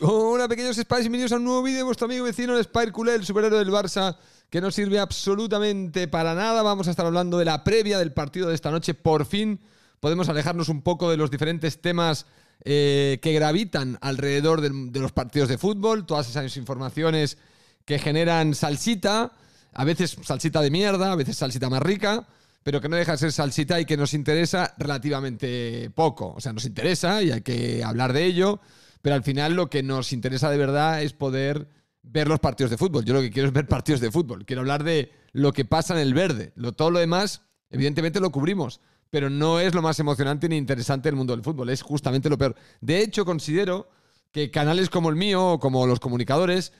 Hola pequeños Spice, bienvenidos a un nuevo vídeo de vuestro amigo vecino el Spire Culé, el superhéroe del Barça, que no sirve absolutamente para nada. Vamos a estar hablando de la previa del partido de esta noche. Por fin podemos alejarnos un poco de los diferentes temas eh, que gravitan alrededor de, de los partidos de fútbol, todas esas informaciones que generan salsita, a veces salsita de mierda, a veces salsita más rica pero que no deja de ser salsita y que nos interesa relativamente poco. O sea, nos interesa y hay que hablar de ello, pero al final lo que nos interesa de verdad es poder ver los partidos de fútbol. Yo lo que quiero es ver partidos de fútbol. Quiero hablar de lo que pasa en el verde. Lo, todo lo demás, evidentemente, lo cubrimos. Pero no es lo más emocionante ni interesante del mundo del fútbol. Es justamente lo peor. De hecho, considero que canales como el mío o como los comunicadores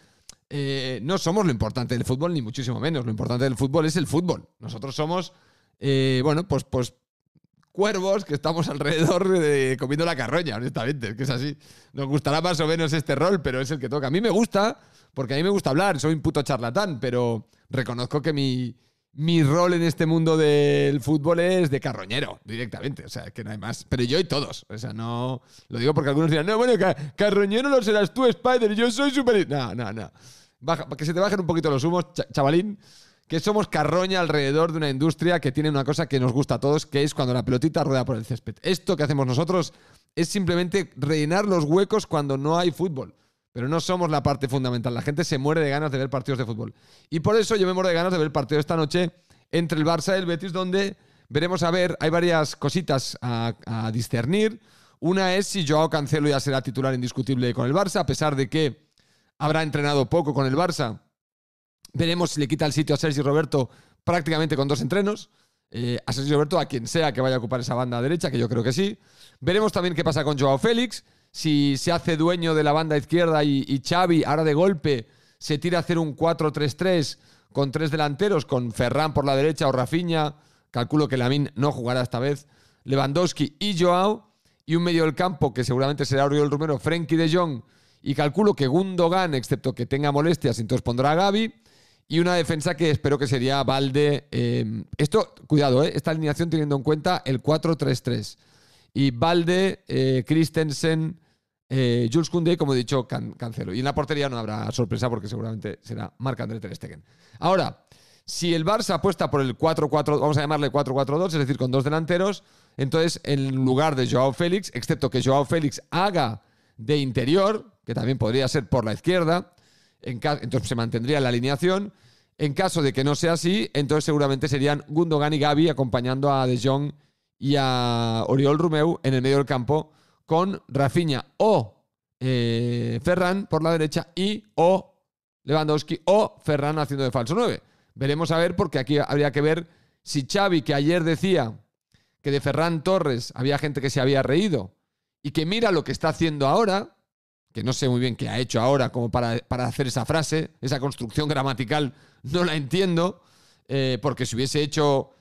eh, no somos lo importante del fútbol, ni muchísimo menos. Lo importante del fútbol es el fútbol. Nosotros somos, eh, bueno, pues, pues cuervos que estamos alrededor de, comiendo la carroña, honestamente, es que es así. Nos gustará más o menos este rol, pero es el que toca. A mí me gusta, porque a mí me gusta hablar, soy un puto charlatán, pero reconozco que mi, mi rol en este mundo del fútbol es de carroñero, directamente. O sea, que no hay más. Pero yo y todos. O sea, no. Lo digo porque algunos dirán, no, bueno, carroñero no serás tú, Spider, yo soy super. No, no, no. Baja, que se te bajen un poquito los humos, chavalín que somos carroña alrededor de una industria que tiene una cosa que nos gusta a todos, que es cuando la pelotita rueda por el césped. Esto que hacemos nosotros es simplemente rellenar los huecos cuando no hay fútbol. Pero no somos la parte fundamental. La gente se muere de ganas de ver partidos de fútbol. Y por eso yo me muero de ganas de ver el partido esta noche entre el Barça y el Betis, donde veremos a ver, hay varias cositas a, a discernir. Una es si Joao Cancelo ya será titular indiscutible con el Barça, a pesar de que habrá entrenado poco con el Barça Veremos si le quita el sitio a Sergi Roberto prácticamente con dos entrenos. Eh, a Sergio Roberto, a quien sea que vaya a ocupar esa banda derecha, que yo creo que sí. Veremos también qué pasa con Joao Félix, si se hace dueño de la banda izquierda y, Xavi ahora de golpe se tira a hacer un 4-3-3 con tres delanteros, con Ferran por la derecha o Rafinha, calculo que Lamin no jugará esta vez, Lewandowski y Joao, y un medio del campo que seguramente será Oriol Romero, Frenkie de Jong, y calculo que Gundogan, excepto que tenga molestias, entonces pondrá a Gaby y una defensa que espero que sería Valde. Eh, esto, cuidado, eh, esta alineación teniendo en cuenta el 4-3-3. Y Valde, eh, Christensen, Jules Koundé, como he dicho, cancelo. Y en la portería no habrá sorpresa porque seguramente será Marc André Ter Stegen. Ahora, si el Barça apuesta por el 4-4, vamos a llamarle 4-4-2, es decir, con dos delanteros, entonces en lugar de Joao Félix, excepto que Joao Félix haga de interior, que también podría ser por la izquierda, entonces se mantendría la alineación. En caso de que no sea así, entonces seguramente serían Gundogan y Gaby acompañando a De Jong y a Oriol Romeu en el medio del campo con Rafinha o eh, Ferran por la derecha y o Lewandowski o Ferran haciendo de falso 9. Veremos a ver porque aquí habría que ver si Xavi, que ayer decía que de Ferran Torres había gente que se había reído y que mira lo que está haciendo ahora, que no sé muy bien qué ha hecho ahora como para, hacer esa frase, esa construcción gramatical, no la entiendo, eh, porque si hubiese hecho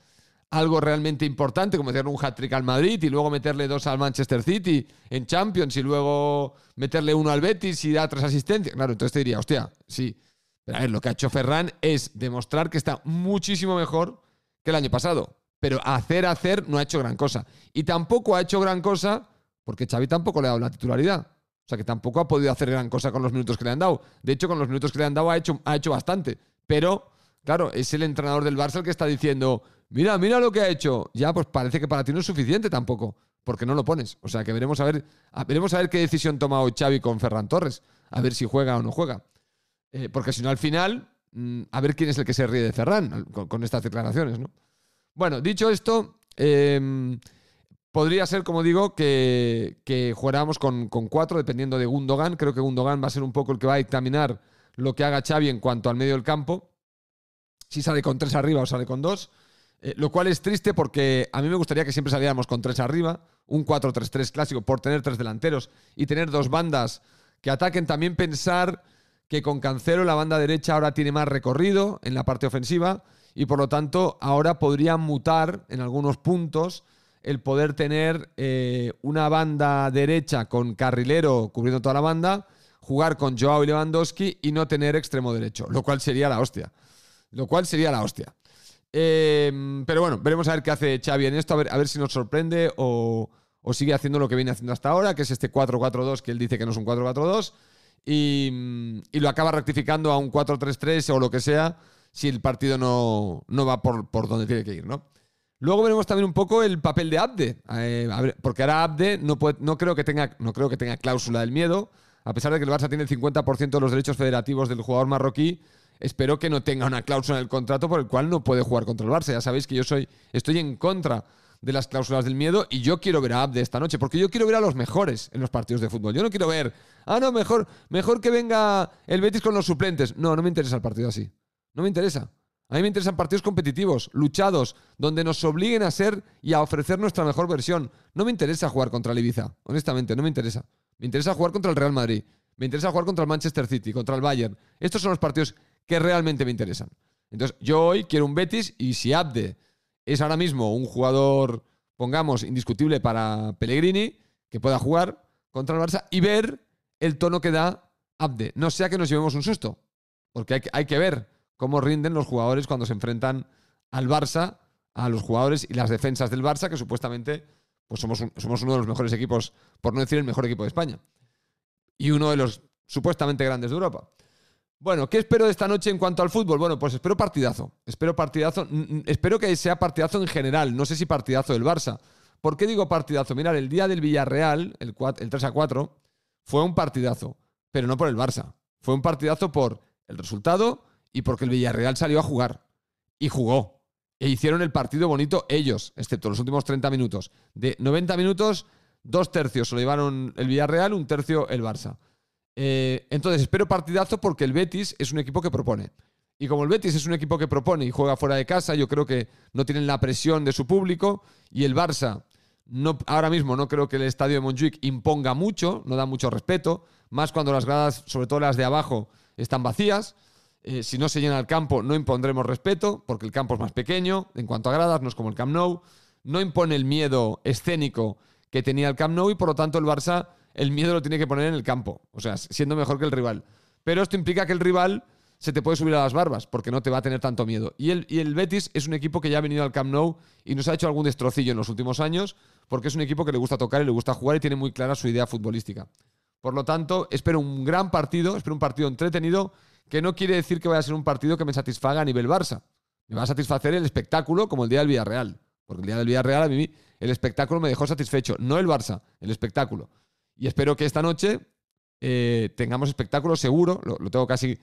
algo realmente importante, como meterle un hat-trick al Madrid y luego meterle dos al Manchester City en Champions y luego meterle uno al Betis y da tres asistencias, claro, entonces te diría, hostia, sí. Pero a ver, lo que ha hecho Ferran es demostrar que está muchísimo mejor que el año pasado. Pero hacer, hacer no ha hecho gran cosa. Y tampoco ha hecho gran cosa porque Xavi tampoco le ha dado la titularidad. O sea que tampoco ha podido hacer gran cosa con los minutos que le han dado. De hecho, con los minutos que le han dado ha hecho, ha hecho bastante. Pero, claro, es el entrenador del Barça el que está diciendo, mira, mira lo que ha hecho. Ya, pues parece que para ti no es suficiente tampoco, porque no lo pones. O sea que veremos a ver, veremos a ver qué decisión toma hoy Xavi con Ferran Torres, a ver si juega o no juega. Eh, porque si no, al final, mm, a ver quién es el que se ríe de Ferran con, estas declaraciones, ¿no? Bueno, dicho esto, em, Podría ser, como digo, que, jugáramos con, cuatro, dependiendo de Gundogan. Creo que Gundogan va a ser un poco el que va a dictaminar lo que haga Xavi en cuanto al medio del campo. Si sale con tres arriba o sale con dos. Eh, lo cual es triste porque a mí me gustaría que siempre saliéramos con tres arriba, un 4-3-3 clásico, por tener tres delanteros y tener dos bandas que ataquen. También pensar que con Cancelo la banda derecha ahora tiene más recorrido en la parte ofensiva y por lo tanto ahora podría mutar en algunos puntos el poder tener eh, una banda derecha con carrilero cubriendo toda la banda, jugar con Joao y Lewandowski y no tener extremo derecho, lo cual sería la hostia. Lo cual sería la hostia. Em, pero bueno, veremos a ver qué hace Xavi en esto, a ver, a ver si nos sorprende o, sigue haciendo lo que viene haciendo hasta ahora, que es este 4-4-2 que él dice que no es un 4-4-2, y, y, lo acaba rectificando a un 4-3-3 o lo que sea si el partido no, va por, por donde tiene que ir, ¿no? Luego veremos también un poco el papel de Abde, eh, porque ahora Abde no, no, creo que tenga, no creo que tenga cláusula del miedo, a pesar de que el Barça tiene el 50% de los derechos federativos del jugador marroquí, espero que no tenga una cláusula en el contrato por el cual no puede jugar contra el Barça. Ya sabéis que yo soy, estoy en contra de las cláusulas del miedo y yo quiero ver a Abde esta noche, porque yo quiero ver a los mejores en los partidos de fútbol. Yo no quiero ver, ah, no, mejor, mejor que venga el Betis con los suplentes. No, no me interesa el partido así. No me interesa. A mí me interesan partidos competitivos, luchados, donde nos obliguen a ser y a ofrecer nuestra mejor versión. No me interesa jugar contra el Ibiza, honestamente, no me interesa. Me interesa jugar contra el Real Madrid, me interesa jugar contra el Manchester City, contra el Bayern. Estos son los partidos que realmente me interesan. Entonces, yo hoy quiero un Betis y si Abde es ahora mismo un jugador, pongamos, indiscutible para Pellegrini, que pueda jugar contra el Barça y ver el tono que da Abde. No sea que nos llevemos un susto, porque hay que, hay que ver cómo rinden los jugadores cuando se enfrentan al Barça, a los jugadores y las defensas del Barça, que supuestamente pues somos, uno de los mejores equipos, por no decir el mejor equipo de España. Y uno de los supuestamente grandes de Europa. Bueno, ¿qué espero de esta noche en cuanto al fútbol? Bueno, pues espero partidazo. Espero partidazo. Espero que sea partidazo en general. No sé si partidazo del Barça. ¿Por qué digo partidazo? Mirar, el día del Villarreal, el, 4, el 3 a 4, fue un partidazo. Pero no por el Barça. Fue un partidazo por el resultado, y porque el Villarreal salió a jugar y jugó. E hicieron el partido bonito ellos, excepto los últimos 30 minutos. De 90 minutos, dos tercios se lo llevaron el Villarreal, un tercio el Barça. Eh, entonces, espero partidazo porque el Betis es un equipo que propone. Y como el Betis es un equipo que propone y juega fuera de casa, yo creo que no tienen la presión de su público y el Barça no, ahora mismo no creo que el estadio de Montjuic imponga mucho, no da mucho respeto, más cuando las gradas, sobre todo las de abajo, están vacías. Eh, si no se llena el campo, no impondremos respeto, porque el campo es más pequeño, en cuanto a gradas, no es como el Camp Nou. No impone el miedo escénico que tenía el Camp Nou y por lo tanto el Barça el miedo lo tiene que poner en el campo, o sea, siendo mejor que el rival. Pero esto implica que el rival se te puede subir a las barbas, porque no te va a tener tanto miedo. Y el, y el Betis es un equipo que ya ha venido al Camp Nou y nos ha hecho algún destrocillo en los últimos años, porque es un equipo que le gusta tocar y le gusta jugar y tiene muy clara su idea futbolística. Por lo tanto, espero un gran partido, espero un partido entretenido que no quiere decir que vaya a ser un partido que me satisfaga a nivel Barça. Me va a satisfacer el espectáculo como el día del Villarreal. Porque el día del Villarreal a mí el espectáculo me dejó satisfecho. No el Barça, el espectáculo. Y espero que esta noche eh, tengamos espectáculo seguro. Lo, tengo casi.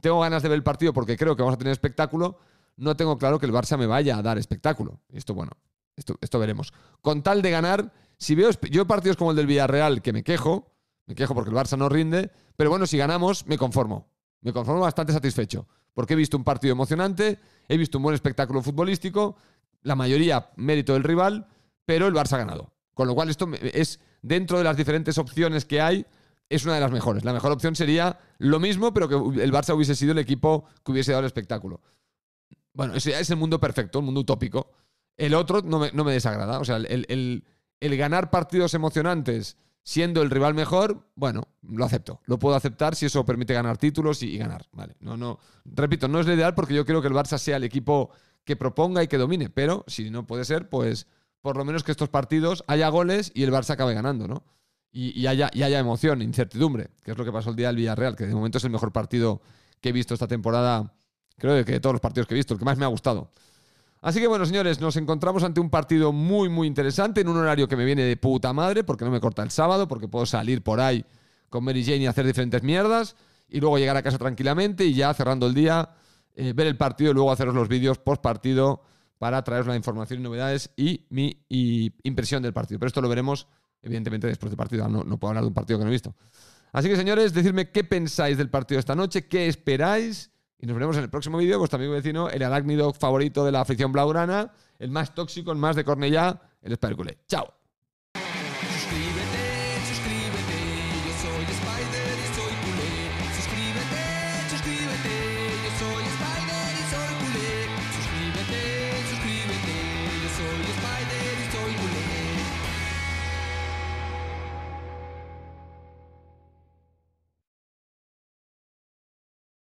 Tengo ganas de ver el partido porque creo que vamos a tener espectáculo. No tengo claro que el Barça me vaya a dar espectáculo. Esto, bueno, esto, esto veremos. Con tal de ganar, si veo yo partidos como el del Villarreal, que me quejo, me quejo porque el Barça no rinde, pero bueno, si ganamos, me conformo. Me conformo bastante satisfecho, porque he visto un partido emocionante, he visto un buen espectáculo futbolístico, la mayoría mérito del rival, pero el Barça ha ganado. Con lo cual esto es, dentro de las diferentes opciones que hay, es una de las mejores. La mejor opción sería lo mismo, pero que el Barça hubiese sido el equipo que hubiese dado el espectáculo. Bueno, ese es el mundo perfecto, el mundo utópico. El otro no me, desagrada. O sea, el ganar partidos emocionantes Siendo el rival mejor, bueno, lo acepto. Lo puedo aceptar si eso permite ganar títulos y, ganar. Vale, no, no. Repito, no es lo ideal porque yo quiero que el Barça sea el equipo que proponga y que domine. Pero si no puede ser, pues por lo menos que estos partidos haya goles y el Barça acabe ganando, ¿no? haya, y haya emoción, incertidumbre, que es lo que pasó el día del Villarreal, que de momento es el mejor partido que he visto esta temporada, creo que de todos los partidos que he visto, el que más me ha gustado. Así que bueno, señores, nos encontramos ante un partido muy, muy interesante, en un horario que me viene de puta madre, porque no me corta el sábado, porque puedo salir por ahí con Mary Jane y hacer diferentes mierdas, y luego llegar a casa tranquilamente y ya cerrando el día, eh, ver el partido y luego haceros los vídeos post partido para traeros la información y novedades y mi impresión del partido. Pero esto lo veremos, evidentemente, después del partido. No, no puedo hablar de un partido que no he visto. Así que, señores, decidme qué pensáis del partido esta noche, qué esperáis y nos veremos en el próximo vídeo, vuestro amigo vecino, el arácnido favorito de la afición blaugrana, el más tóxico, el más de Cornellá, el Espércule. ¡Chao!